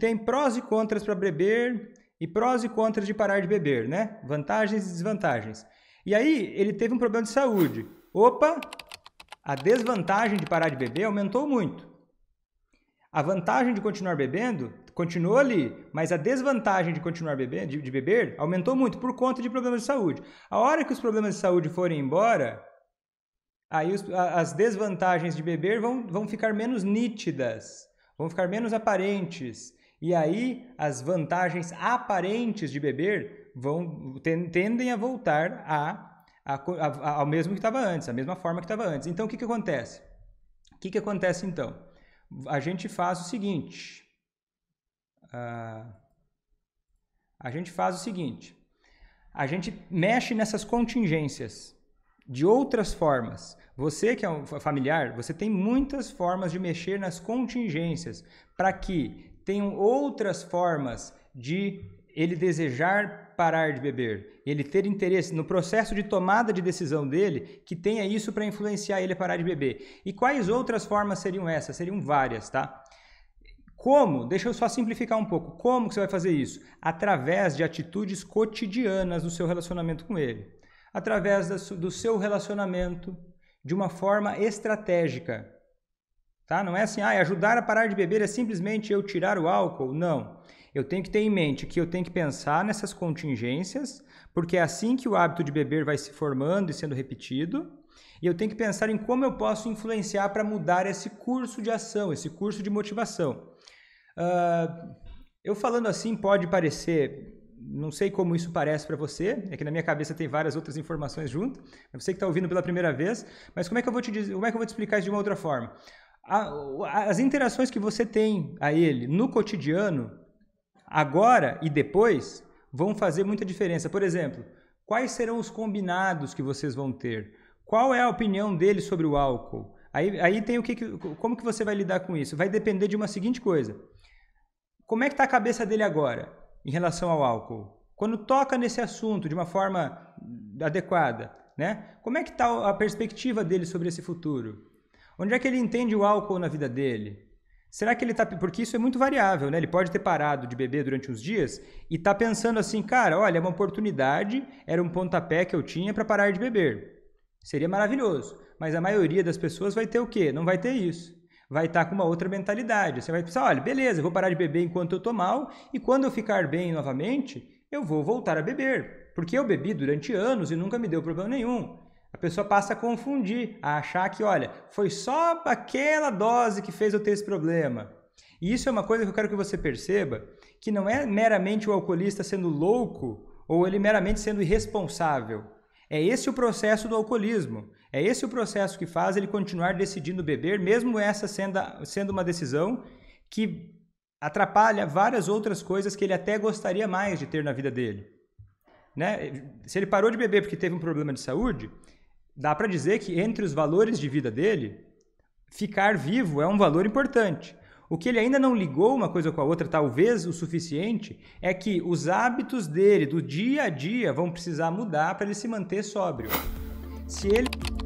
Tem prós e contras para beber e prós e contras de parar de beber, né? Vantagens e desvantagens. E aí, ele teve um problema de saúde. Opa, a desvantagem de parar de beber aumentou muito. A vantagem de continuar bebendo continuou ali, mas a desvantagem de continuar bebendo, de, de, beber aumentou muito por conta de problemas de saúde. A hora que os problemas de saúde forem embora, aí os, as desvantagens de beber vão, vão ficar menos nítidas, vão ficar menos aparentes. E aí as vantagens aparentes de beber vão tendem a voltar a, a, a ao mesmo que estava antes, a mesma forma que estava antes. Então o que, que acontece? O que, que acontece então? A gente faz o seguinte. Uh, a gente faz o seguinte. A gente mexe nessas contingências de outras formas. Você que é um familiar, você tem muitas formas de mexer nas contingências para que tenham outras formas de ele desejar parar de beber, ele ter interesse no processo de tomada de decisão dele, que tenha isso para influenciar ele a parar de beber. E quais outras formas seriam essas? Seriam várias, tá? Como? Deixa eu só simplificar um pouco. Como que você vai fazer isso? Através de atitudes cotidianas no seu relacionamento com ele. Através do seu relacionamento de uma forma estratégica. Tá? Não é assim, ah, ajudar a parar de beber é simplesmente eu tirar o álcool. Não. Eu tenho que ter em mente que eu tenho que pensar nessas contingências, porque é assim que o hábito de beber vai se formando e sendo repetido. E eu tenho que pensar em como eu posso influenciar para mudar esse curso de ação, esse curso de motivação. Uh, eu falando assim pode parecer, não sei como isso parece para você, é que na minha cabeça tem várias outras informações junto, você que está ouvindo pela primeira vez, mas como é que eu vou te dizer, como é que eu vou te explicar isso de uma outra forma? a, as interações que você tem a ele no cotidiano, agora e depois, vão fazer muita diferença. Por exemplo, quais serão os combinados que vocês vão ter? Qual é a opinião dele sobre o álcool? Aí, aí tem o que, como que você vai lidar com isso? Vai depender de uma seguinte coisa. Como é que está a cabeça dele agora em relação ao álcool? Quando toca nesse assunto de uma forma adequada, né? Como é que está a perspectiva dele sobre esse futuro? Onde é que ele entende o álcool na vida dele? Será que ele está Porque isso é muito variável, né? Ele pode ter parado de beber durante uns dias e tá pensando assim, cara, olha, é uma oportunidade, era um pontapé que eu tinha para parar de beber. Seria maravilhoso. Mas a maioria das pessoas vai ter o quê? Não vai ter isso. Vai estar tá com uma outra mentalidade. Você vai pensar, olha, beleza, vou parar de beber enquanto eu tô mal e quando eu ficar bem novamente, eu vou voltar a beber. Porque eu bebi durante anos e nunca me deu problema nenhum. A pessoa passa a confundir, a achar que, olha, foi só aquela dose que fez eu ter esse problema. E isso é uma coisa que eu quero que você perceba, que não é meramente o alcoolista sendo louco ou ele meramente sendo irresponsável. É esse o processo do alcoolismo. É esse o processo que faz ele continuar decidindo beber, mesmo essa sendo, sendo uma decisão que atrapalha várias outras coisas que ele até gostaria mais de ter na vida dele. Né? Se ele parou de beber porque teve um problema de saúde, dá para dizer que entre os valores de vida dele, ficar vivo é um valor importante. O que ele ainda não ligou uma coisa com a outra, talvez o suficiente, é que os hábitos dele do dia a dia vão precisar mudar para ele se manter sóbrio. Se ele